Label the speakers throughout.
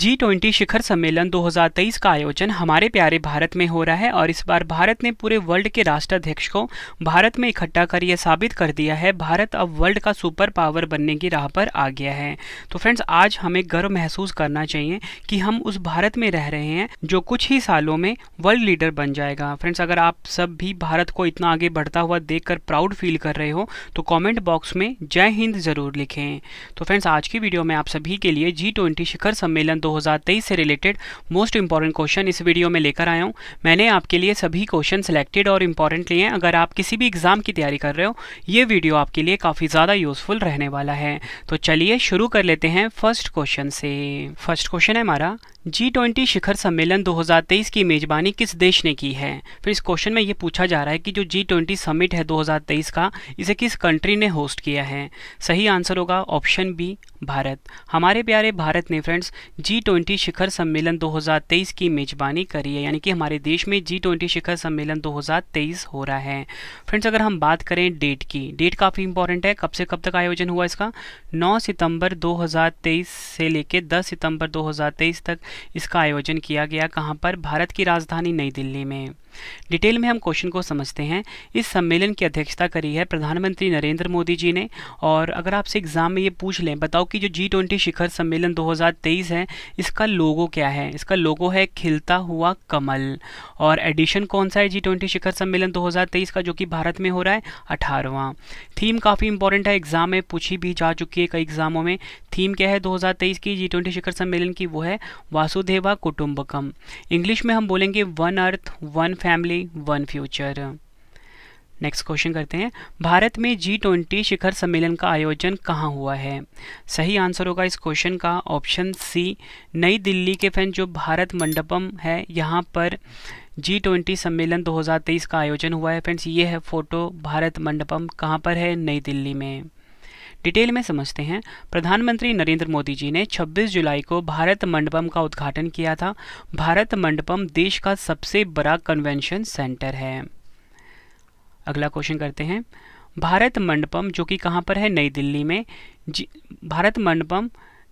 Speaker 1: G twenty शिखर सम्मेलन 2023 का आयोजन हमारे प्यारे भारत में हो रहा है और इस बार भारत ने पूरे वर्ल्ड के राष्ट्राध्यक्ष को भारत में इकट्ठा कर यह साबित कर दिया है भारत अब वर्ल्ड का सुपर पावर बनने की राह पर आ गया है तो फ्रेंड्स आज हमें गर्व महसूस करना चाहिए कि हम उस भारत में रह रहे हैं जो कुछ ही सालों में वर्ल्ड लीडर बन जाएगा फ्रेंड्स अगर आप सब भी भारत को इतना आगे बढ़ता हुआ देख प्राउड फील कर रहे हो तो कॉमेंट बॉक्स में जय हिंद जरूर लिखें तो फ्रेंड्स आज की वीडियो में आप सभी के लिए जी ट्वेंटी शिखर सम्मेलन 2023 से रिलेटेड मोस्ट इंपॉर्टेंट क्वेश्चन इस वीडियो में लेकर आया हूँ मैंने आपके लिए सभी क्वेश्चन सिलेक्टेड और इंपॉर्टेंट लिए हैं अगर आप किसी भी एग्जाम की तैयारी कर रहे हो ये वीडियो आपके लिए काफ़ी ज़्यादा यूजफुल रहने वाला है तो चलिए शुरू कर लेते हैं फर्स्ट क्वेश्चन से फर्स्ट क्वेश्चन है हमारा जी ट्वेंटी शिखर सम्मेलन 2023 की मेजबानी किस देश ने की है फिर इस क्वेश्चन में ये पूछा जा रहा है कि जो जी ट्वेंटी समिट है 2023 का इसे किस कंट्री ने होस्ट किया है सही आंसर होगा ऑप्शन बी भारत हमारे प्यारे भारत ने फ्रेंड्स जी ट्वेंटी शिखर सम्मेलन 2023 की मेजबानी करी है यानी कि हमारे देश में जी ट्वेंटी शिखर सम्मेलन 2023 हो रहा है फ्रेंड्स अगर हम बात करें डेट की डेट काफ़ी इंपॉर्टेंट है कब से कब तक आयोजन हुआ इसका 9 सितंबर 2023 से लेकर 10 सितंबर 2023 तक इसका आयोजन किया गया कहाँ पर भारत की राजधानी नई दिल्ली में डिटेल में हम क्वेश्चन को समझते हैं इस सम्मेलन की अध्यक्षता करी है प्रधानमंत्री नरेंद्र मोदी जी ने और अगर आपसे एग्जाम में ये पूछ लें बताओ कि जो जी ट्वेंटी शिखर सम्मेलन 2023 है इसका लोगो क्या है इसका लोगो है खिलता हुआ कमल और एडिशन कौन सा है जी ट्वेंटी शिखर सम्मेलन 2023 का जो कि भारत में हो रहा है अठारहवा थीम काफ़ी इंपॉर्टेंट है एग्जाम में पूछी भी जा चुकी है कई एग्जामों में थीम क्या है दो की जी ट्वेंटी शिखर सम्मेलन की वो है वासुदेवा कुटुम्बकम इंग्लिश में हम बोलेंगे one earth one family one future next question करते हैं भारत में जी ट्वेंटी शिखर सम्मेलन का आयोजन कहाँ हुआ है सही आंसर होगा इस क्वेश्चन का ऑप्शन सी नई दिल्ली के फैन जो भारत मंडपम है यहाँ पर जी ट्वेंटी सम्मेलन 2023 का आयोजन हुआ है फ्रेंड्स ये है फोटो भारत मंडपम कहाँ पर है नई दिल्ली में डिटेल में समझते हैं प्रधानमंत्री नरेंद्र मोदी जी ने 26 जुलाई को भारत मंडपम का उद्घाटन किया था भारत मंडपम देश का सबसे बड़ा कन्वेंशन सेंटर है अगला क्वेश्चन करते हैं भारत मंडपम जो कि कहाँ पर है नई दिल्ली में भारत मंडपम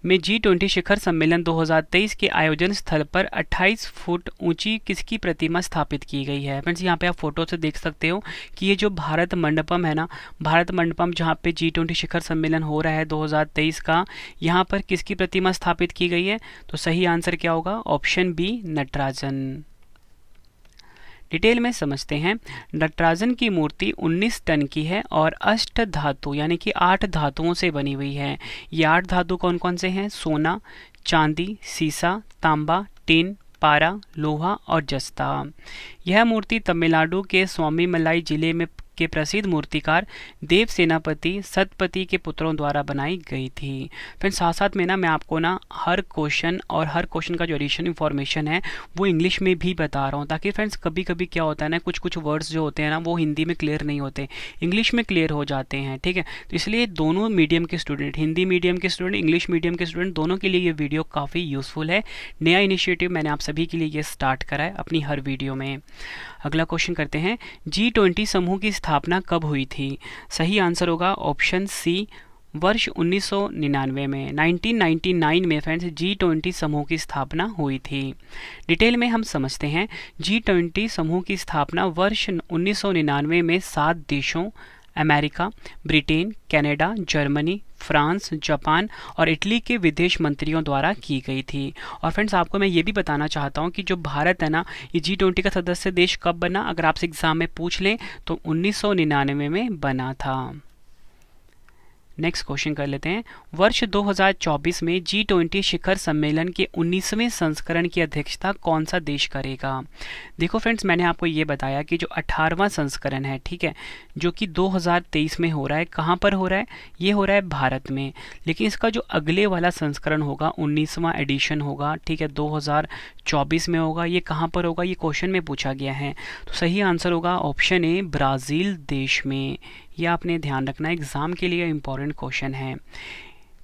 Speaker 1: में जी ट्वेंटी शिखर सम्मेलन 2023 के आयोजन स्थल पर 28 फुट ऊंची किसकी प्रतिमा स्थापित की गई है फ्रेंड्स यहाँ पे आप फोटो से देख सकते हो कि ये जो भारत मंडपम है ना भारत मंडपम जहाँ पे जी ट्वेंटी शिखर सम्मेलन हो रहा है 2023 का यहाँ पर किसकी प्रतिमा स्थापित की गई है तो सही आंसर क्या होगा ऑप्शन बी नटराजन डिटेल में समझते हैं नटराजन की मूर्ति 19 टन की है और अष्ट धातु यानी कि आठ धातुओं से बनी हुई है ये आठ धातु कौन कौन से हैं सोना चांदी सीसा तांबा टिन पारा लोहा और जस्ता यह मूर्ति तमिलनाडु के स्वामी मलाई जिले में के प्रसिद्ध मूर्तिकार देव सेनापति सतपति के पुत्रों द्वारा बनाई गई थी फ्रेंड्स साथ साथ में ना मैं आपको ना हर क्वेश्चन और हर क्वेश्चन का जो एडिशन इन्फॉर्मेशन है वो इंग्लिश में भी बता रहा हूँ ताकि फ्रेंड्स कभी कभी क्या होता है ना कुछ कुछ वर्ड्स जो होते हैं ना वो हिंदी में क्लियर नहीं होते इंग्लिश में क्लियर हो जाते हैं ठीक है तो इसलिए दोनों मीडियम के स्टूडेंट हिंदी मीडियम के स्टूडेंट इंग्लिश मीडियम के स्टूडेंट दोनों के लिए ये वीडियो काफ़ी यूज़फुल है नया इनिशिएटिव मैंने आप सभी के लिए ये स्टार्ट करा है अपनी हर वीडियो में अगला क्वेश्चन करते हैं जी ट्वेंटी समूह की स्थापना स्थापना कब हुई थी सही आंसर होगा ऑप्शन सी वर्ष 1999 में 1999 में फ्रेंड्स जी ट्वेंटी समूह की स्थापना हुई थी डिटेल में हम समझते हैं जी ट्वेंटी समूह की स्थापना वर्ष 1999 में सात देशों America Britain Canada, Germany France Japan और इटली के विदेश मंत्रियों द्वारा की गई थी और फ्रेंड्स आपको मैं ये भी बताना चाहता हूँ कि जो भारत है ना ये जी ट्वेंटी का सदस्य देश कब बना अगर आपसे एग्ज़ाम में पूछ लें तो उन्नीस में बना था नेक्स्ट क्वेश्चन कर लेते हैं वर्ष 2024 में जी ट्वेंटी शिखर सम्मेलन के 19वें संस्करण की अध्यक्षता कौन सा देश करेगा देखो फ्रेंड्स मैंने आपको ये बताया कि जो 18वां संस्करण है ठीक है जो कि 2023 में हो रहा है कहाँ पर हो रहा है ये हो रहा है भारत में लेकिन इसका जो अगले वाला संस्करण होगा उन्नीसवां एडिशन होगा ठीक है दो में होगा ये कहाँ पर होगा ये क्वेश्चन में पूछा गया है तो सही आंसर होगा ऑप्शन ए ब्राज़ील देश में ये आपने ध्यान रखना एग्ज़ाम के लिए इंपॉर्टेंट क्वेश्चन है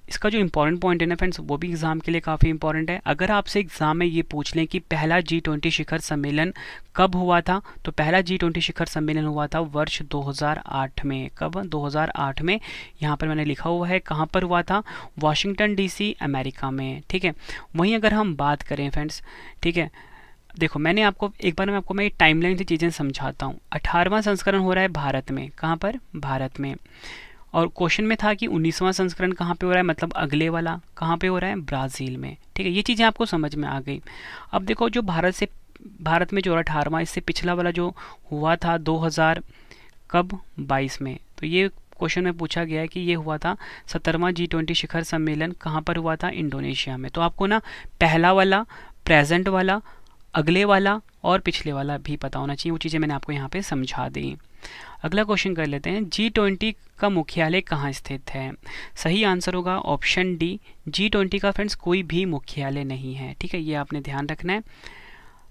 Speaker 1: इसका जो इंपॉर्टेंट पॉइंट है ना फ्रेंड्स वो भी एग्ज़ाम के लिए काफ़ी इंपॉर्टेंट है अगर आपसे एग्ज़ाम में ये पूछ लें कि पहला जी ट्वेंटी शिखर सम्मेलन कब हुआ था तो पहला जी ट्वेंटी शिखर सम्मेलन हुआ था वर्ष 2008 में कब 2008 में यहाँ पर मैंने लिखा हुआ है कहाँ पर हुआ था वाशिंगटन डीसी अमेरिका में ठीक है वहीं अगर हम बात करें फ्रेंड्स ठीक है देखो मैंने आपको एक बार मैं आपको मैं टाइमलाइन से चीज़ें समझाता हूँ अठारहवां संस्करण हो रहा है भारत में कहाँ पर भारत में और क्वेश्चन में था कि उन्नीसवां संस्करण कहाँ पे हो रहा है मतलब अगले वाला कहाँ पे हो रहा है ब्राज़ील में ठीक है ये चीज़ें आपको समझ में आ गई अब देखो जो भारत से भारत में जो अठारहवा इससे पिछला वाला जो हुआ था 2000 कब 22 में तो ये क्वेश्चन में पूछा गया है कि ये हुआ था सत्तरवां जी ट्वेंटी शिखर सम्मेलन कहाँ पर हुआ था इंडोनेशिया में तो आपको ना पहला वाला प्रेजेंट वाला अगले वाला और पिछले वाला भी पता होना चाहिए वो चीज़ें मैंने आपको यहाँ पे समझा दी अगला क्वेश्चन कर लेते हैं जी ट्वेंटी का मुख्यालय कहाँ स्थित है सही आंसर होगा ऑप्शन डी जी ट्वेंटी का फ्रेंड्स कोई भी मुख्यालय नहीं है ठीक है ये आपने ध्यान रखना है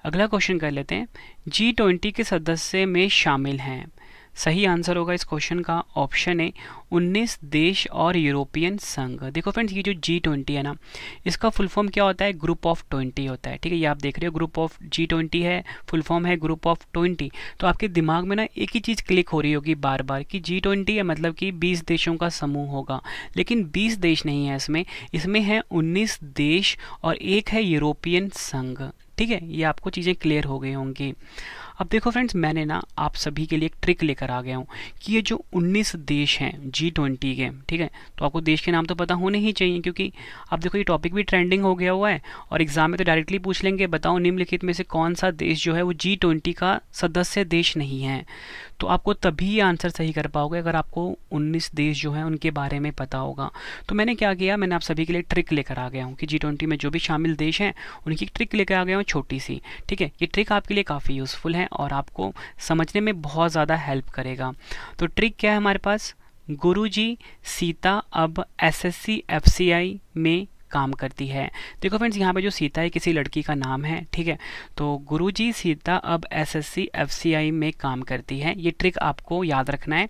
Speaker 1: अगला क्वेश्चन कर लेते हैं जी ट्वेंटी के सदस्य में शामिल हैं सही आंसर होगा इस क्वेश्चन का ऑप्शन है 19 देश और यूरोपियन संघ देखो फ्रेंड्स ये जो जी ट्वेंटी है ना इसका फुल फॉर्म क्या होता है ग्रुप ऑफ ट्वेंटी होता है ठीक है ये आप देख रहे हो ग्रुप ऑफ जी ट्वेंटी है फुल फॉर्म है ग्रुप ऑफ ट्वेंटी तो आपके दिमाग में ना एक ही चीज़ क्लिक हो रही होगी बार बार कि जी ट्वेंटी है मतलब कि बीस देशों का समूह होगा लेकिन बीस देश नहीं है इसमें इसमें है उन्नीस देश और एक है यूरोपियन संघ ठीक है ये आपको चीज़ें क्लियर हो गई होंगी अब देखो फ्रेंड्स मैंने ना आप सभी के लिए एक ट्रिक लेकर आ गया हूँ कि ये जो 19 देश हैं जी ट्वेंटी के ठीक है तो आपको देश के नाम तो पता होने ही चाहिए क्योंकि अब देखो ये टॉपिक भी ट्रेंडिंग हो गया हुआ है और एग्जाम में तो डायरेक्टली पूछ लेंगे बताओ निम्नलिखित में से कौन सा देश जो है वो जी ट्वेंटी का सदस्य देश नहीं है तो आपको तभी आंसर सही कर पाओगे अगर आपको 19 देश जो हैं उनके बारे में पता होगा तो मैंने क्या किया मैंने आप सभी के लिए ट्रिक लेकर आ गया हूँ कि जी ट्वेंटी में जो भी शामिल देश हैं उनकी ट्रिक लेकर आ गया हूँ छोटी सी ठीक है ये ट्रिक आपके लिए काफ़ी यूज़फुल है और आपको समझने में बहुत ज़्यादा हेल्प करेगा तो ट्रिक क्या है हमारे पास गुरुजी सीता अब एसएससी एफसीआई में काम करती है देखो फ्रेंड्स यहाँ पे जो सीता है किसी लड़की का नाम है ठीक है तो गुरुजी सीता अब एसएससी एफसीआई में काम करती है ये ट्रिक आपको याद रखना है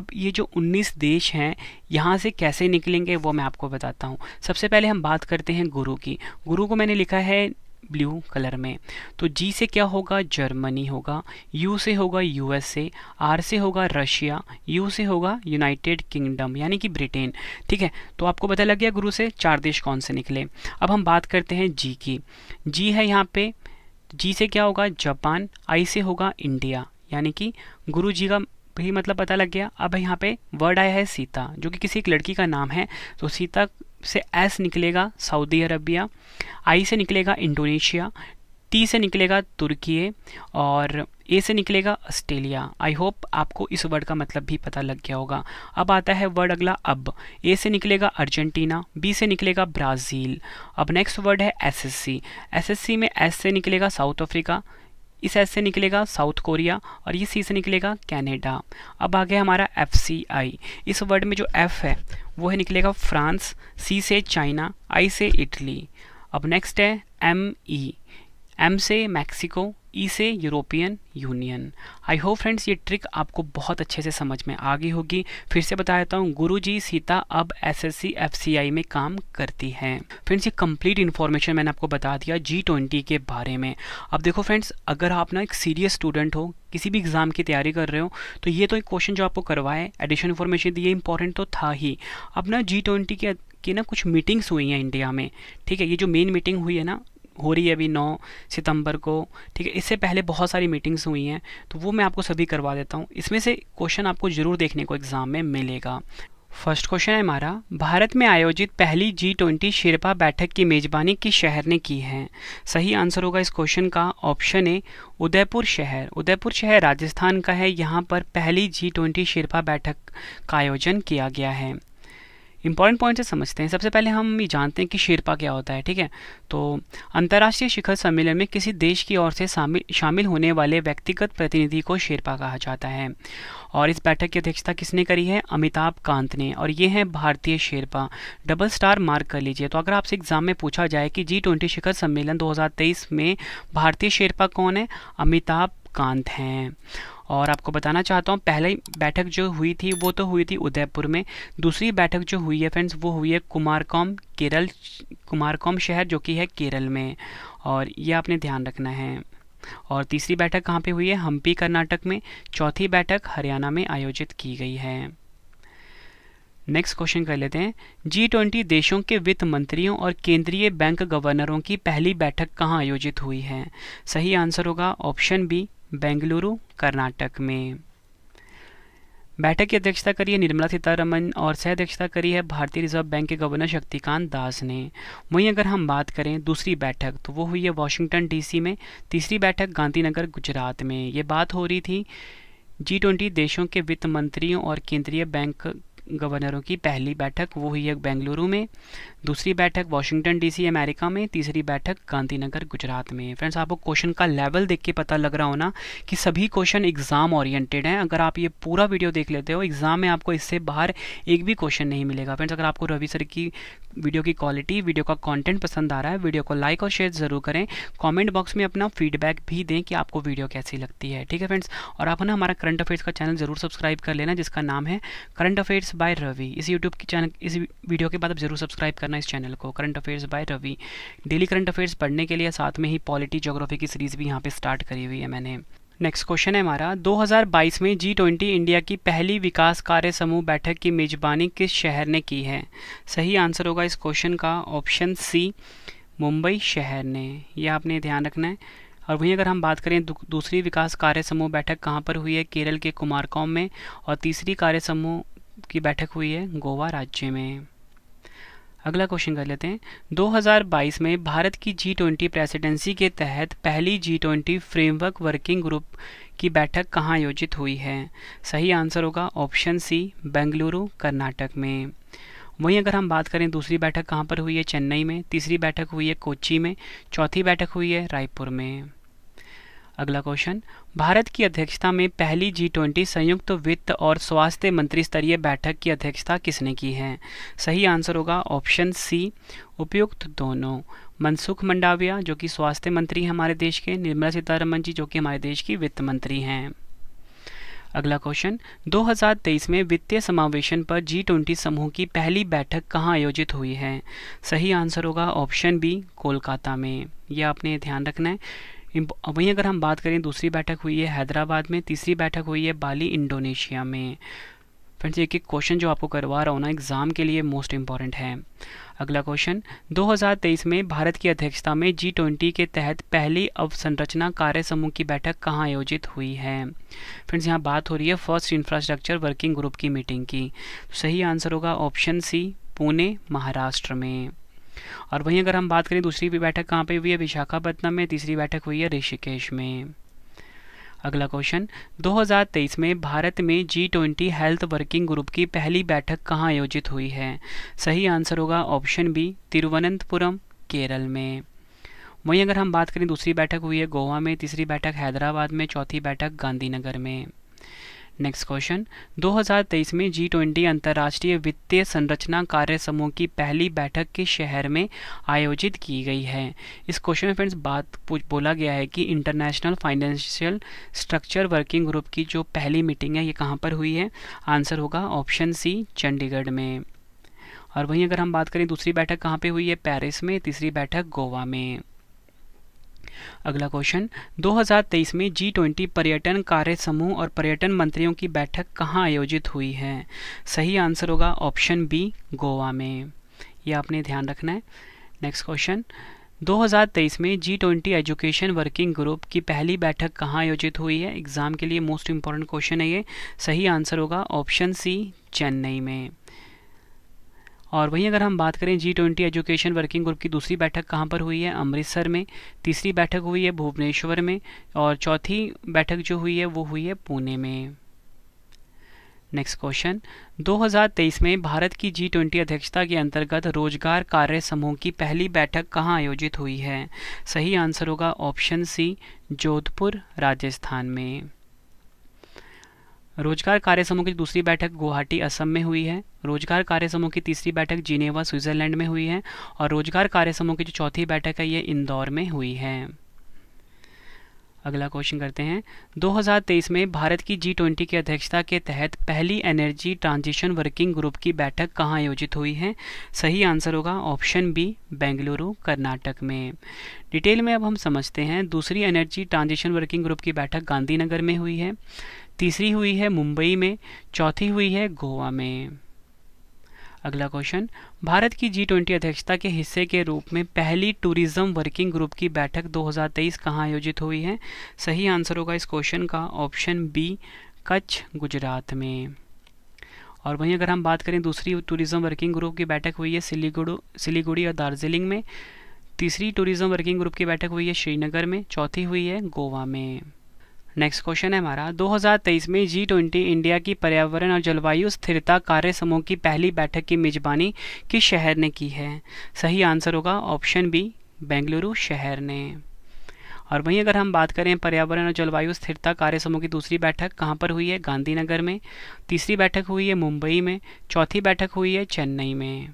Speaker 1: अब ये जो 19 देश हैं यहाँ से कैसे निकलेंगे वो मैं आपको बताता हूँ सबसे पहले हम बात करते हैं गुरु की गुरु को मैंने लिखा है ब्लू कलर में तो जी से क्या होगा जर्मनी होगा यू से होगा यूएसए आर से होगा रशिया यू से होगा यूनाइटेड किंगडम यानी कि ब्रिटेन ठीक है तो आपको पता लग गया गुरु से चार देश कौन से निकले अब हम बात करते हैं जी की जी है यहाँ पे जी से क्या होगा जापान आई से होगा इंडिया यानी कि गुरु जी का भी मतलब पता लग गया अब यहाँ पे वर्ड आया है सीता जो कि किसी एक लड़की का नाम है तो सीता से एस निकलेगा सऊदी अरबिया आई से निकलेगा इंडोनेशिया टी से निकलेगा तुर्की और ए से निकलेगा ऑस्ट्रेलिया आई होप आपको इस वर्ड का मतलब भी पता लग गया होगा अब आता है वर्ड अगला अब ए से निकलेगा अर्जेंटीना बी से निकलेगा ब्राज़ील अब नेक्स्ट वर्ड है एसएससी एसएससी में एस से निकलेगा साउथ अफ्रीका इस एस से निकलेगा साउथ कोरिया और ये सी से निकलेगा कैनेडा अब आ गया हमारा एफ सी आई इस वर्ड में जो एफ है वो है निकलेगा फ्रांस सी से चाइना आई से इटली अब नेक्स्ट है एम ई एम से मैक्सिको ई e से European Union I hope friends ये ट्रिक आपको बहुत अच्छे से समझ में आ गई होगी फिर से बता देता हूँ गुरु जी सीता अब S S C C F I में काम करती हैं फ्रेंड्स ये कंप्लीट इन्फॉर्मेशन मैंने आपको बता दिया जी ट्वेंटी के बारे में अब देखो फ्रेंड्स अगर आप ना एक सीरियस स्टूडेंट हो किसी भी एग्ज़ाम की तैयारी कर रहे हो तो ये तो एक क्वेश्चन जो आपको करवाए एडिशन इन्फॉर्मेशन दिए इंपॉर्टेंट तो था ही अब ना जी ट्वेंटी के कि ना कुछ मीटिंग्स हुई हैं इंडिया में ठीक है ये जो मेन मीटिंग हुई है ना हो रही है अभी नौ सितंबर को ठीक है इससे पहले बहुत सारी मीटिंग्स हुई हैं तो वो मैं आपको सभी करवा देता हूँ इसमें से क्वेश्चन आपको ज़रूर देखने को एग्ज़ाम में मिलेगा फर्स्ट क्वेश्चन है हमारा भारत में आयोजित पहली जी ट्वेंटी शिरपा बैठक की मेजबानी किस शहर ने की है सही आंसर होगा इस क्वेश्चन का ऑप्शन ए उदयपुर शहर उदयपुर शहर राजस्थान का है यहाँ पर पहली जी ट्वेंटी शिरपा बैठक का आयोजन किया गया है इंपॉर्टेंट पॉइंट से समझते हैं सबसे पहले हम ये जानते हैं कि शेरपा क्या होता है ठीक है तो अंतर्राष्ट्रीय शिखर सम्मेलन में किसी देश की ओर से शामिल होने वाले व्यक्तिगत प्रतिनिधि को शेरपा कहा जाता है और इस बैठक की अध्यक्षता किसने करी है अमिताभ कांत ने और ये है भारतीय शेरपा डबल स्टार मार्क कर लीजिए तो अगर आपसे एग्जाम में पूछा जाए कि जी ट्वेंटी शिखर सम्मेलन दो में भारतीय शेरपा कौन है अमिताभ कांत हैं और आपको बताना चाहता हूँ पहली बैठक जो हुई थी वो तो हुई थी उदयपुर में दूसरी बैठक जो हुई है फ्रेंड्स वो हुई है कुमारकॉम केरल कुमारकॉम शहर जो कि है केरल में और ये आपने ध्यान रखना है और तीसरी बैठक कहाँ पे हुई है हम्पी कर्नाटक में चौथी बैठक हरियाणा में आयोजित की गई है नेक्स्ट क्वेश्चन कर लेते हैं जी ट्वेंटी देशों के वित्त मंत्रियों और केंद्रीय बैंक गवर्नरों की पहली बैठक कहाँ आयोजित हुई है सही आंसर होगा ऑप्शन बी बेंगलुरु कर्नाटक में बैठक की अध्यक्षता करी है निर्मला सीतारमन और सह अध्यक्षता करी है भारतीय रिजर्व बैंक के गवर्नर शक्तिकांत दास ने वहीं अगर हम बात करें दूसरी बैठक तो वो हुई है वाशिंगटन डीसी में तीसरी बैठक गांधीनगर गुजरात में ये बात हो रही थी जी ट्वेंटी देशों के वित्त मंत्रियों और केंद्रीय बैंक गवर्नरों की पहली बैठक वो हुई है बेंगलुरु में दूसरी बैठक वाशिंगटन डीसी अमेरिका में तीसरी बैठक गांधीनगर गुजरात में फ्रेंड्स आपको क्वेश्चन का लेवल देख के पता लग रहा हो ना कि सभी क्वेश्चन एग्जाम ओरिएंटेड हैं अगर आप ये पूरा वीडियो देख लेते हो एग्जाम में आपको इससे बाहर एक भी क्वेश्चन नहीं मिलेगा फ्रेंड्स अगर आपको रवि सर की वीडियो की क्वालिटी वीडियो का कंटेंट पसंद आ रहा है वीडियो को लाइक और शेयर ज़रूर करें कमेंट बॉक्स में अपना फीडबैक भी दें कि आपको वीडियो कैसी लगती है ठीक है फ्रेंड्स और आप ना हमारा करंट अफेयर्स का चैनल ज़रूर सब्सक्राइब कर लेना जिसका नाम है करंट अफेयर्स बाय रवि इस यूट्यूब की चैनल इस वीडियो के बाद आप ज़रूर सब्सक्राइब करना इस चैनल को current affairs by Ravi daily current affairs पढ़ने के लिए साथ में ही पॉलिटी जोग्राफी की सीरीज़ भी यहाँ पर स्टार्ट करी हुई है मैंने नेक्स्ट क्वेश्चन है हमारा 2022 में जी ट्वेंटी इंडिया की पहली विकास कार्य समूह बैठक की मेजबानी किस शहर ने की है सही आंसर होगा इस क्वेश्चन का ऑप्शन सी मुंबई शहर ने यह आपने ध्यान रखना है और वहीं अगर हम बात करें दू, दूसरी विकास कार्य समूह बैठक कहाँ पर हुई है केरल के कुमारकॉम में और तीसरी कार्य समूह की बैठक हुई है गोवा राज्य में अगला क्वेश्चन कर लेते हैं 2022 में भारत की जी ट्वेंटी प्रेसिडेंसी के तहत पहली G twenty framework working group की बैठक कहाँ आयोजित हुई है सही आंसर होगा ऑप्शन सी बेंगलुरु कर्नाटक में वहीं अगर हम बात करें दूसरी बैठक कहाँ पर हुई है चेन्नई में तीसरी बैठक हुई है कोची में चौथी बैठक हुई है रायपुर में अगला क्वेश्चन भारत की अध्यक्षता में पहली जी ट्वेंटी संयुक्त वित्त और स्वास्थ्य मंत्री स्तरीय बैठक की अध्यक्षता किसने की है सही आंसर होगा ऑप्शन सी उपयुक्त दोनों मनसुख मंडाविया जो कि स्वास्थ्य मंत्री हैं हमारे देश के निर्मला सीतारमन जी जो कि हमारे देश की वित्त मंत्री हैं अगला क्वेश्चन 2023 में वित्तीय समावेशन पर जी ट्वेंटी समूह की पहली बैठक कहाँ आयोजित हुई है सही आंसर होगा ऑप्शन बी कोलकाता में यह आपने ध्यान रखना है वहीं अगर हम बात करें दूसरी बैठक हुई है हैदराबाद में तीसरी बैठक हुई है बाली इंडोनेशिया में फ्रेंड्स एक एक क्वेश्चन जो आपको करवा रहा हूँ ना एग्ज़ाम के लिए मोस्ट इम्पॉर्टेंट है अगला क्वेश्चन 2023 में भारत की अध्यक्षता में जी ट्वेंटी के तहत पहली अवसंरचना कार्य समूह की बैठक कहाँ आयोजित हुई है फ्रेंड्स यहाँ बात हो रही है फर्स्ट इंफ्रास्ट्रक्चर वर्किंग ग्रुप की मीटिंग की तो सही आंसर होगा ऑप्शन सी पुणे महाराष्ट्र में और वहीं अगर हम बात करें दूसरी भी बैठक कहाँ पे हुई है विशाखापट्टनम में तीसरी बैठक हुई है ऋषिकेश में अगला क्वेश्चन 2023 में भारत में G twenty health working group की पहली बैठक कहाँ आयोजित हुई है सही आंसर होगा ऑप्शन बी तिरुवनंतपुरम केरल में वहीं अगर हम बात करें दूसरी बैठक हुई है गोवा में तीसरी बैठक हैदराबाद में चौथी बैठक गांधीनगर में नेक्स्ट क्वेश्चन 2023 में जी ट्वेंटी अंतर्राष्ट्रीय वित्तीय संरचना कार्य समूह की पहली बैठक किस शहर में आयोजित की गई है इस क्वेश्चन में फ्रेंड्स बात बोला गया है कि international financial structure working group की जो पहली मीटिंग है ये कहाँ पर हुई है आंसर होगा ऑप्शन सी चंडीगढ़ में और वहीं अगर हम बात करें दूसरी बैठक कहाँ पे हुई है पेरिस में तीसरी बैठक गोवा में अगला क्वेश्चन 2023 में जी ट्वेंटी पर्यटन कार्य समूह और पर्यटन मंत्रियों की बैठक कहाँ आयोजित हुई है सही आंसर होगा ऑप्शन बी गोवा में ये आपने ध्यान रखना है नेक्स्ट क्वेश्चन 2023 में G twenty education working group की पहली बैठक कहाँ आयोजित हुई है एग्ज़ाम के लिए मोस्ट इम्पॉर्टेंट क्वेश्चन है ये सही आंसर होगा ऑप्शन सी चेन्नई में और वहीं अगर हम बात करें G twenty education working group की दूसरी बैठक कहाँ पर हुई है अमृतसर में तीसरी बैठक हुई है भुवनेश्वर में और चौथी बैठक जो हुई है वो हुई है पुणे में नेक्स्ट क्वेश्चन 2023 में भारत की जी ट्वेंटी अध्यक्षता के अंतर्गत रोजगार कार्य समूह की पहली बैठक कहाँ आयोजित हुई है सही आंसर होगा ऑप्शन सी जोधपुर राजस्थान में रोजगार कार्य समूह की दूसरी बैठक गुवाहाटी असम में हुई है रोजगार कार्य समूह की तीसरी बैठक जिनेवा स्विट्जरलैंड में हुई है और रोजगार कार्य समूह की जो चौथी बैठक है ये इंदौर में हुई है अगला क्वेश्चन करते हैं 2023 में भारत की जी ट्वेंटी की अध्यक्षता के तहत पहली एनर्जी ट्रांजिशन वर्किंग ग्रुप की बैठक कहाँ आयोजित हुई है सही आंसर होगा ऑप्शन बी बेंगलुरु कर्नाटक में डिटेल में अब हम समझते हैं दूसरी एनर्जी ट्रांजिशन वर्किंग ग्रुप की बैठक गांधीनगर में हुई है तीसरी हुई है मुंबई में चौथी हुई है गोवा में अगला क्वेश्चन भारत की जी ट्वेंटी अध्यक्षता के हिस्से के रूप में पहली टूरिज्म वर्किंग ग्रुप की बैठक 2023 कहाँ आयोजित हुई है सही आंसर होगा इस क्वेश्चन का ऑप्शन बी कच्छ गुजरात में और वहीं अगर हम बात करें दूसरी टूरिज्म वर्किंग ग्रुप की बैठक हुई है सिलीगुड़ सिलीगुड़ी और दार्जिलिंग में तीसरी टूरिज्म वर्किंग ग्रुप की बैठक हुई है श्रीनगर में चौथी हुई है गोवा में नेक्स्ट क्वेश्चन है हमारा 2023 में जी ट्वेंटी इंडिया की पर्यावरण और जलवायु स्थिरता कार्य समूह की पहली बैठक की मेजबानी किस शहर ने की है सही आंसर होगा ऑप्शन बी बेंगलुरु शहर ने और वहीं अगर हम बात करें पर्यावरण और जलवायु स्थिरता कार्य समूह की दूसरी बैठक कहाँ पर हुई है गांधीनगर में तीसरी बैठक हुई है मुंबई में चौथी बैठक हुई है चेन्नई में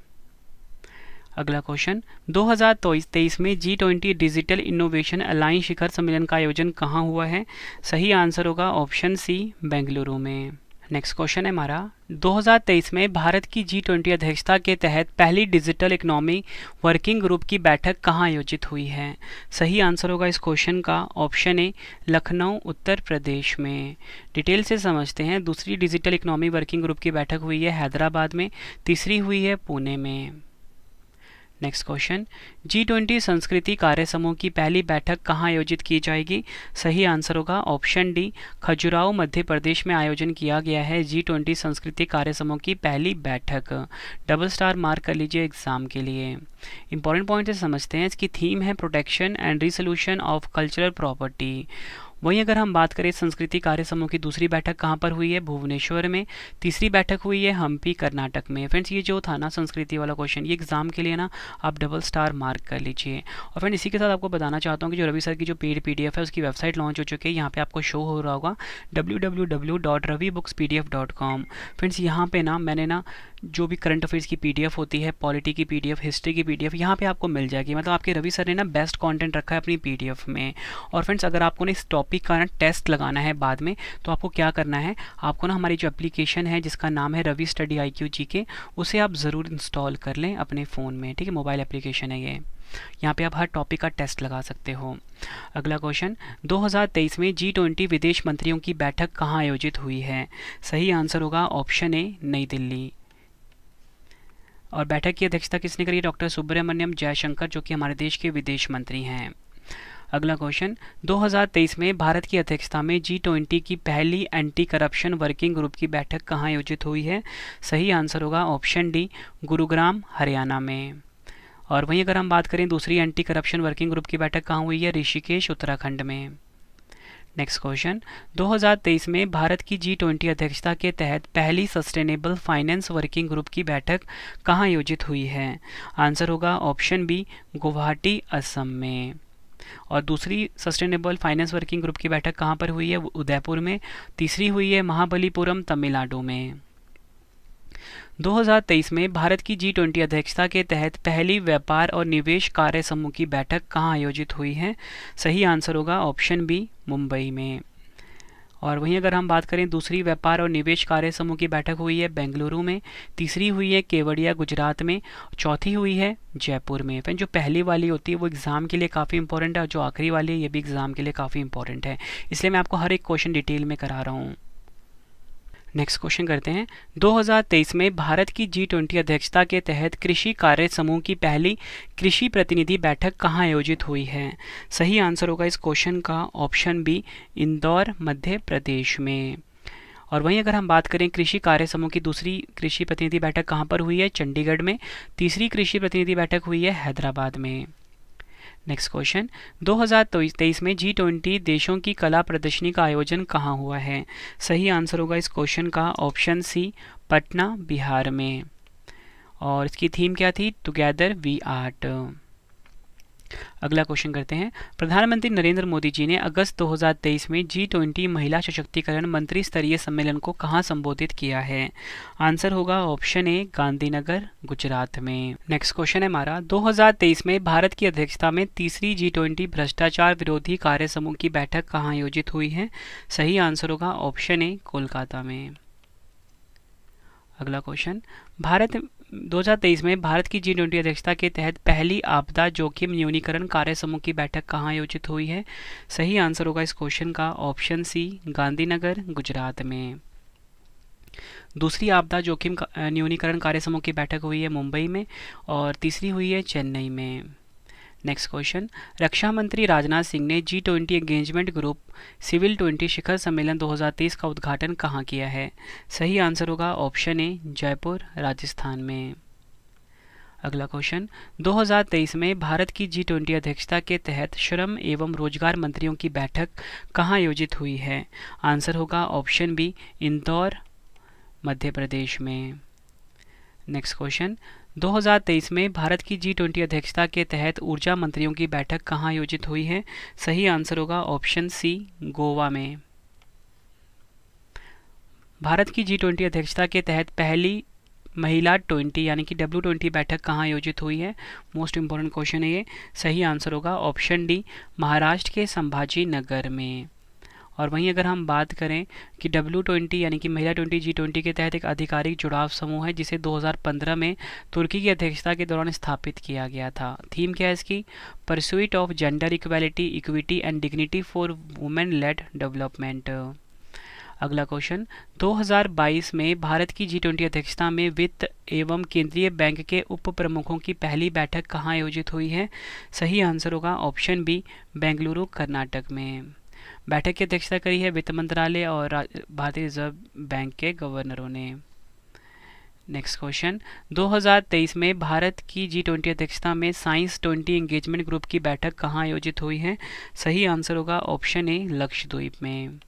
Speaker 1: अगला क्वेश्चन तेईस में G twenty digital innovation alliance शिखर सम्मेलन का आयोजन कहाँ हुआ है सही आंसर होगा ऑप्शन सी बेंगलुरु में नेक्स्ट क्वेश्चन है हमारा 2023 में भारत की जी ट्वेंटी अध्यक्षता के तहत पहली डिजिटल इकोनॉमी वर्किंग ग्रुप की बैठक कहाँ आयोजित हुई है सही आंसर होगा इस क्वेश्चन का ऑप्शन ए लखनऊ उत्तर प्रदेश में डिटेल से समझते हैं दूसरी डिजिटल इकोनॉमी वर्किंग ग्रुप की बैठक हुई है हैदराबाद में तीसरी हुई है पुणे में नेक्स्ट क्वेश्चन जी ट्वेंटी संस्कृति कार्य समूह की पहली बैठक कहाँ आयोजित की जाएगी सही आंसर होगा ऑप्शन डी खजुराहो मध्य प्रदेश में आयोजन किया गया है जी ट्वेंटी संस्कृति कार्य समूह की पहली बैठक डबल स्टार मार्क कर लीजिए एग्जाम के लिए इंपॉर्टेंट पॉइंट से समझते हैं इसकी थीम है protection and resolution of cultural property वहीं अगर हम बात करें संस्कृति कार्य समूह की दूसरी बैठक कहाँ पर हुई है भुवनेश्वर में तीसरी बैठक हुई है हम्पी कर्नाटक में फ्रेंड्स ये जो था ना संस्कृति वाला क्वेश्चन ये एग्जाम के लिए ना आप डबल स्टार मार्क कर लीजिए और फ्रेंड इसी के साथ आपको बताना चाहता हूँ कि जो रवि सर की जो पेड पी है उसकी वेबसाइट लॉन्च हो चुकी है यहाँ पर आपको शो हो रहा होगा डब्ल्यू फ्रेंड्स यहाँ पर ना मैंने ना जो भी करंट अफेयर्स की पीडीएफ होती है पॉलिटी की पीडीएफ हिस्ट्री की पीडीएफ यहाँ पे आपको मिल जाएगी मतलब आपके रवि सर ने ना बेस्ट कंटेंट रखा है अपनी पीडीएफ में और फ्रेंड्स अगर आपको ना इस टॉपिक का ना टेस्ट लगाना है बाद में तो आपको क्या करना है आपको ना हमारी जो एप्लीकेशन है जिसका नाम है Ravi study I Q G K उसे आप ज़रूर इंस्टॉल कर लें अपने फ़ोन में ठीक है मोबाइल एप्लीकेशन है ये यहाँ पे आप हर टॉपिक का टेस्ट लगा सकते हो अगला क्वेश्चन 2023 में जी ट्वेंटी विदेश मंत्रियों की बैठक कहाँ आयोजित हुई है सही आंसर होगा ऑप्शन ए नई दिल्ली और बैठक की अध्यक्षता किसने करी डॉक्टर सुब्रमण्यम जयशंकर जो कि हमारे देश के विदेश मंत्री हैं अगला क्वेश्चन 2023 में भारत की अध्यक्षता में जी ट्वेंटी की पहली एंटी करप्शन वर्किंग ग्रुप की बैठक कहाँ आयोजित हुई है सही आंसर होगा ऑप्शन डी गुरुग्राम हरियाणा में और वहीं अगर हम बात करें दूसरी एंटी करप्शन वर्किंग ग्रुप की बैठक कहाँ हुई है ऋषिकेश उत्तराखंड में नेक्स्ट क्वेश्चन 2023 में भारत की जी ट्वेंटी अध्यक्षता के तहत पहली सस्टेनेबल फाइनेंस वर्किंग ग्रुप की बैठक कहाँ आयोजित हुई है आंसर होगा ऑप्शन बी गुवाहाटी असम में और दूसरी सस्टेनेबल फाइनेंस वर्किंग ग्रुप की बैठक कहाँ पर हुई है उदयपुर में तीसरी हुई है महाबलीपुरम तमिलनाडु में 2023 में भारत की जी ट्वेंटी अध्यक्षता के तहत पहली व्यापार और निवेश कार्य समूह की बैठक कहाँ आयोजित हुई है सही आंसर होगा ऑप्शन बी मुंबई में और वहीं अगर हम बात करें दूसरी व्यापार और निवेश कार्य समूह की बैठक हुई है बेंगलुरु में तीसरी हुई है केवड़िया गुजरात में चौथी हुई है जयपुर में फिर जो पहली वाली होती है वो एग्ज़ाम के लिए काफ़ी इंपॉर्टेंट है और जो आखिरी वाली है ये भी एग्ज़ाम के लिए काफ़ी इंपॉर्टेंट है इसलिए मैं आपको हर एक क्वेश्चन डिटेल में करा रहा हूँ नेक्स्ट क्वेश्चन करते हैं 2023 में भारत की जी ट्वेंटी अध्यक्षता के तहत कृषि कार्य समूह की पहली कृषि प्रतिनिधि बैठक कहाँ आयोजित हुई है सही आंसर होगा इस क्वेश्चन का ऑप्शन बी इंदौर मध्य प्रदेश में और वहीं अगर हम बात करें कृषि कार्य समूह की दूसरी कृषि प्रतिनिधि बैठक कहाँ पर हुई है चंडीगढ़ में तीसरी कृषि प्रतिनिधि बैठक हुई है हैदराबाद में नेक्स्ट क्वेश्चन 2023 में जी ट्वेंटी देशों की कला प्रदर्शनी का आयोजन कहाँ हुआ है सही आंसर होगा इस क्वेश्चन का ऑप्शन सी पटना बिहार में और इसकी थीम क्या थी टुगेदर वी आर्ट अगला क्वेश्चन करते हैं प्रधानमंत्री नरेंद्र मोदी जी ने अगस्त 2023 में जी ट्वेंटी महिला सशक्तिकरण मंत्री स्तरीय सम्मेलन को कहाँ संबोधित किया है आंसर होगा ऑप्शन ए गांधीनगर गुजरात में नेक्स्ट क्वेश्चन है हमारा 2023 में भारत की अध्यक्षता में तीसरी जी ट्वेंटी भ्रष्टाचार विरोधी कार्य समूह की बैठक कहाँ आयोजित हुई है सही आंसर होगा ऑप्शन ए कोलकाता में अगला क्वेश्चन भारत 2023 में भारत की जी ट्वेंटी अध्यक्षता के तहत पहली आपदा जोखिम न्यूनीकरण कार्य समूह की बैठक कहाँ आयोजित हुई है सही आंसर होगा इस क्वेश्चन का ऑप्शन सी गांधीनगर गुजरात में दूसरी आपदा जोखिम न्यूनीकरण कार्य समूह की बैठक हुई है मुंबई में और तीसरी हुई है चेन्नई में नेक्स्ट क्वेश्चन रक्षा मंत्री राजनाथ सिंह ने G twenty engagement group civil twenty शिखर सम्मेलन 2023 का उद्घाटन कहाँ किया है सही आंसर होगा ऑप्शन ए जयपुर राजस्थान में अगला क्वेश्चन 2023 में भारत की जी ट्वेंटी अध्यक्षता के तहत श्रम एवं रोजगार मंत्रियों की बैठक कहाँ आयोजित हुई है आंसर होगा ऑप्शन बी इंदौर मध्य प्रदेश में नेक्स्ट क्वेश्चन 2023 में भारत की जी ट्वेंटी अध्यक्षता के तहत ऊर्जा मंत्रियों की बैठक कहाँ आयोजित हुई है सही आंसर होगा ऑप्शन सी गोवा में भारत की जी ट्वेंटी अध्यक्षता के तहत पहली महिला ट्वेंटी यानी कि डब्ल्यू ट्वेंटी बैठक कहाँ आयोजित हुई है मोस्ट इम्पोर्टेंट क्वेश्चन है ये सही आंसर होगा ऑप्शन डी महाराष्ट्र के संभाजी नगर में और वहीं अगर हम बात करें कि डब्ल्यू ट्वेंटी यानी कि महिला ट्वेंटी जी ट्वेंटी के तहत एक आधिकारिक जुड़ाव समूह है जिसे 2015 में तुर्की की अध्यक्षता के दौरान स्थापित किया गया था थीम क्या है इसकी pursuit of gender equality equity and dignity for women led development अगला क्वेश्चन 2022 में भारत की जी ट्वेंटी अध्यक्षता में वित्त एवं केंद्रीय बैंक के उप प्रमुखों की पहली बैठक कहाँ आयोजित हुई है सही आंसर होगा ऑप्शन बी बेंगलुरु कर्नाटक में बैठक की अध्यक्षता करी है वित्त मंत्रालय और भारतीय रिजर्व बैंक के गवर्नरों ने नेक्स्ट क्वेश्चन 2023 में भारत की जी ट्वेंटी अध्यक्षता में साइंस ट्वेंटी एंगेजमेंट ग्रुप की बैठक कहाँ आयोजित हुई है सही आंसर होगा ऑप्शन ए लक्षद्वीप में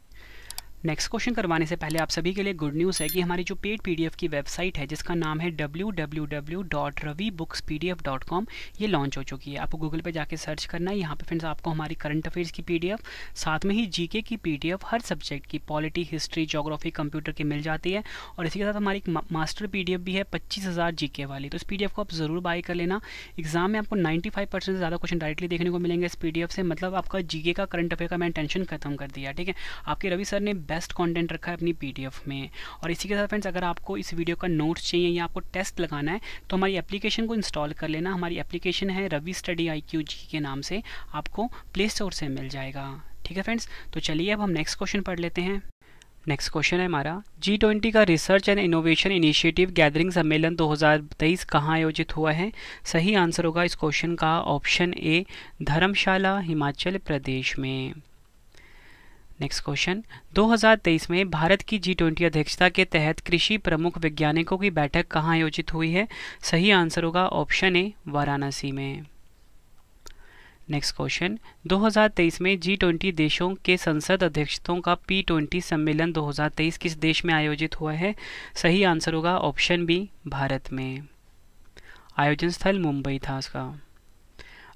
Speaker 1: नेक्स्ट क्वेश्चन करवाने से पहले आप सभी के लिए गुड न्यूज़ है कि हमारी जो पेड पीडीएफ की वेबसाइट है जिसका नाम है www.ravibooks.pdf.com ये लॉन्च हो चुकी है आपको गूगल पे जाके सर्च करना है यहाँ पे फ्रेंड्स आपको हमारी करंट अफेयर्स की पीडीएफ साथ में ही जीके की पीडीएफ हर सब्जेक्ट की पॉलिटी हिस्ट्री जोग्राफी कंप्यूटर की मिल जाती है और इसी के साथ हमारी एक मास्टर पी भी है पच्चीस हज़ार वाली तो इस पी को आप ज़रूर बाय कर लेना एग्जाम में आपको नाइन्टी से ज़्यादा क्वेश्चन डायरेक्टली देखने को मिलेंगे इस पी से मतलब आपका जी का करंट अफेयर का मैंने टेंशन खत्म कर दिया ठीक है आपके रवि सर ने बेस्ट कंटेंट रखा है अपनी पीडीएफ में और इसी के साथ फ्रेंड्स अगर आपको इस वीडियो का नोट्स चाहिए या आपको टेस्ट लगाना है तो हमारी एप्लीकेशन को इंस्टॉल कर लेना हमारी एप्लीकेशन है Ravi study I Q G के नाम से आपको प्ले स्टोर से मिल जाएगा ठीक है फ्रेंड्स तो चलिए अब हम नेक्स्ट क्वेश्चन पढ़ लेते हैं नेक्स्ट क्वेश्चन है हमारा जी ट्वेंटी का research and innovation initiative gathering सम्मेलन 2023 कहाँ आयोजित हुआ है सही आंसर होगा इस क्वेश्चन का ऑप्शन ए धर्मशाला हिमाचल प्रदेश में नेक्स्ट क्वेश्चन 2023 में भारत की जी ट्वेंटी अध्यक्षता के तहत कृषि प्रमुख वैज्ञानिकों की बैठक कहाँ आयोजित हुई है सही आंसर होगा ऑप्शन ए वाराणसी में नेक्स्ट क्वेश्चन 2023 में जी ट्वेंटी देशों के संसद अध्यक्षों का पी ट्वेंटी सम्मेलन 2023 किस देश में आयोजित हुआ है सही आंसर होगा ऑप्शन बी भारत में आयोजन स्थल मुंबई था उसका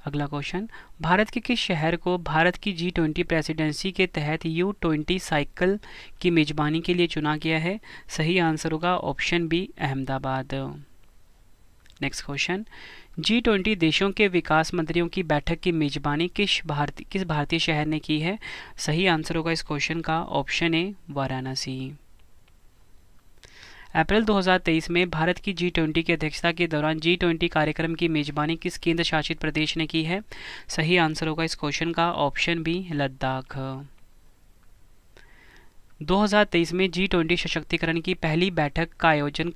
Speaker 1: अगला क्वेश्चन भारत के किस शहर को भारत की जी ट्वेंटी प्रेसिडेंसी के तहत यू ट्वेंटी साइकिल की मेजबानी के लिए चुना गया है सही आंसर होगा option B Ahmedabad next question G twenty देशों के विकास मंत्रियों की बैठक की मेजबानी किस भारती किस भारतीय शहर ने की है सही आंसर होगा इस क्वेश्चन का ऑप्शन ए वाराणसी अप्रैल 2023 में भारत की जी ट्वेंटी की अध्यक्षता के दौरान जी ट्वेंटी कार्यक्रम की मेजबानी किस केंद्र शासित प्रदेश ने की है सही आंसर होगा इस क्वेश्चन का ऑप्शन बी लद्दाख 2023 में जी ट्वेंटी सशक्तिकरण की पहली बैठक का आयोजन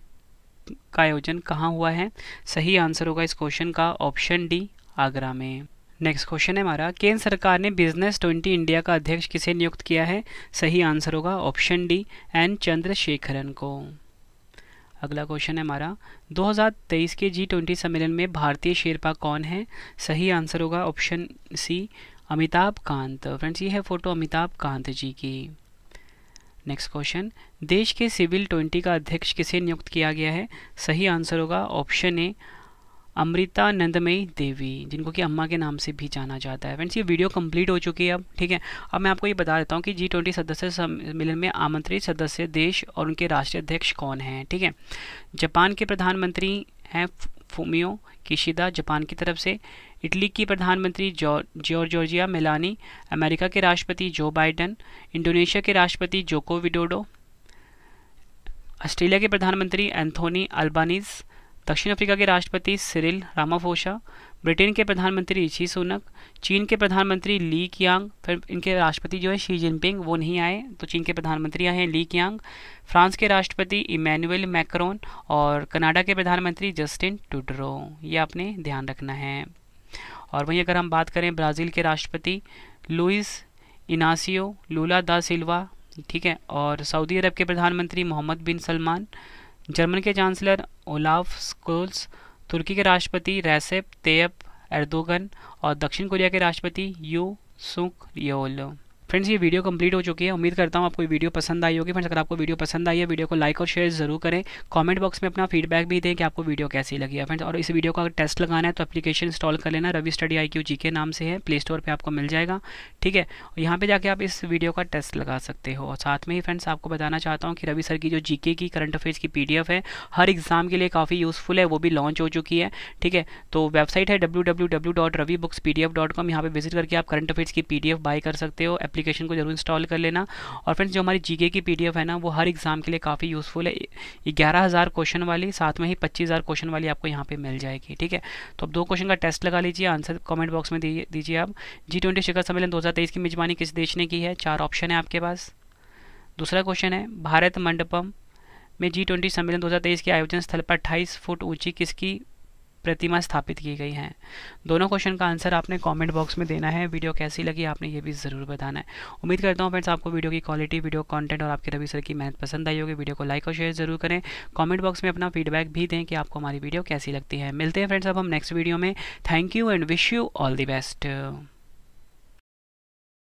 Speaker 1: का आयोजन कहाँ हुआ है सही आंसर होगा इस क्वेश्चन का ऑप्शन डी आगरा में नेक्स्ट क्वेश्चन है हमारा केंद्र सरकार ने बिजनेस ट्वेंटी इंडिया का अध्यक्ष किसे नियुक्त किया है सही आंसर होगा ऑप्शन डी एन चंद्रशेखरन को अगला क्वेश्चन है हमारा 2023 के जी ट्वेंटी सम्मेलन में भारतीय शेरपा कौन है सही आंसर होगा option C Amitabh Kant friends ये है फोटो अमिताभ कांत जी की नेक्स्ट क्वेश्चन देश के सिविल ट्वेंटी का अध्यक्ष किसे नियुक्त किया गया है सही आंसर होगा ऑप्शन ए अमृतानंदमयी देवी जिनको कि अम्मा के नाम से भी जाना जाता है फ्रेंड्स ये वीडियो कंप्लीट हो चुकी है अब ठीक है अब मैं आपको ये बता देता हूँ कि जी ट्वेंटी सदस्य सम्मेलन में आमंत्रित सदस्य देश और उनके राष्ट्रीय अध्यक्ष कौन हैं ठीक है जापान के प्रधानमंत्री हैं फूमियो किशिदा जापान की तरफ से इटली की प्रधानमंत्री जॉर्जिया मेलानी अमेरिका के राष्ट्रपति जो बाइडन इंडोनेशिया के राष्ट्रपति जोको विडोडो ऑस्ट्रेलिया के प्रधानमंत्री एंथोनी अल्बानीज़ दक्षिण अफ्रीका के राष्ट्रपति सिरिल रामाफोसा ब्रिटेन के प्रधानमंत्री ऋषि सोनक चीन के प्रधानमंत्री ली कियांग फिर इनके राष्ट्रपति जो है शी जिनपिंग वो नहीं आए तो चीन के प्रधानमंत्री आए हैं ली कियांग फ्रांस के राष्ट्रपति इमैनुअल मैक्रोन और कनाडा के प्रधानमंत्री जस्टिन टूडरो ये आपने ध्यान रखना है और वहीं अगर हम बात करें ब्राज़ील के राष्ट्रपति लुइस इनासियो लूला दा सिल्वा ठीक है और सऊदी अरब के प्रधानमंत्री मोहम्मद बिन सलमान जर्मनी के चांसलर ओलाफ स्कोल्स तुर्की के राष्ट्रपति रैसेप तेयप एर्दोगन और दक्षिण कोरिया के राष्ट्रपति यू सुक योलो फ्रेंड्स ये वीडियो कंप्लीट हो चुकी है उम्मीद करता हूँ आपको वीडियो पसंद आई होगी फ्रेंड्स अगर आपको वीडियो पसंद आई है वीडियो को लाइक और शेयर जरूर करें कमेंट बॉक्स में अपना फीडबैक भी दें कि आपको वीडियो कैसी लगी है फ्रेंड्स और इस वीडियो का अगर टेस्ट लगाना है तो अपलीकेशन इंस्टॉल कर लेना Ravi study I Q G के नाम से है प्ले स्टोर पर आपको मिल जाएगा ठीक है यहाँ पर जाकर आप इस वीडियो का टेस्ट लगा सकते हो और साथ में ही फ्रेंड्स आपको बताना चाहता हूँ कि रवि सर की जो जी की करंट अफेयर्स की पी है हर एग्ज़ाम के लिए काफ़ी यूज़फुल है वो भी लॉन्च हो चुकी है ठीक है तो वेबसाइट है W W W dot Ravi books P D F dot com यहाँ पर विजिट करके आप करंट अफेयर्स की पी डी एफ बाई कर सकते हो एप्ली एप्लीकेशन को जरूर इंस्टॉल कर लेना और फ्रेंड्स जो हमारी जीके की पीडीएफ है ना वो हर एग्ज़ाम के लिए काफ़ी यूज़फुल है ग्यारह हज़ार क्वेश्चन वाली साथ में ही पच्चीस हज़ार क्वेश्चन वाली आपको यहाँ पे मिल जाएगी ठीक है तो अब दो क्वेश्चन का टेस्ट लगा लीजिए आंसर कमेंट बॉक्स में दीजिए आप जी ट्वेंटी शिखर सम्मेलन दो की मेजबानी किस देश ने की है चार ऑप्शन है आपके पास दूसरा क्वेश्चन है भारत मंडपम में जी ट्वेंटी सम्मेलन तेईस के आयोजन स्थल पर अट्ठाईस फुट ऊंची किसकी प्रतिमा स्थापित की गई हैं दोनों क्वेश्चन का आंसर आपने कमेंट बॉक्स में देना है वीडियो कैसी लगी आपने ये भी ज़रूर बताना है उम्मीद करता हूँ फ्रेंड्स आपको वीडियो की क्वालिटी वीडियो कंटेंट और आपके रवि सर की मेहनत पसंद आई होगी वीडियो को लाइक और शेयर ज़रूर करें कॉमेंट बॉक्स में अपना फीडबैक भी दें कि आपको हमारी वीडियो कैसी लगती है मिलते हैं फ्रेंड्स अब हम नेक्स्ट वीडियो में thank you and wish you all the best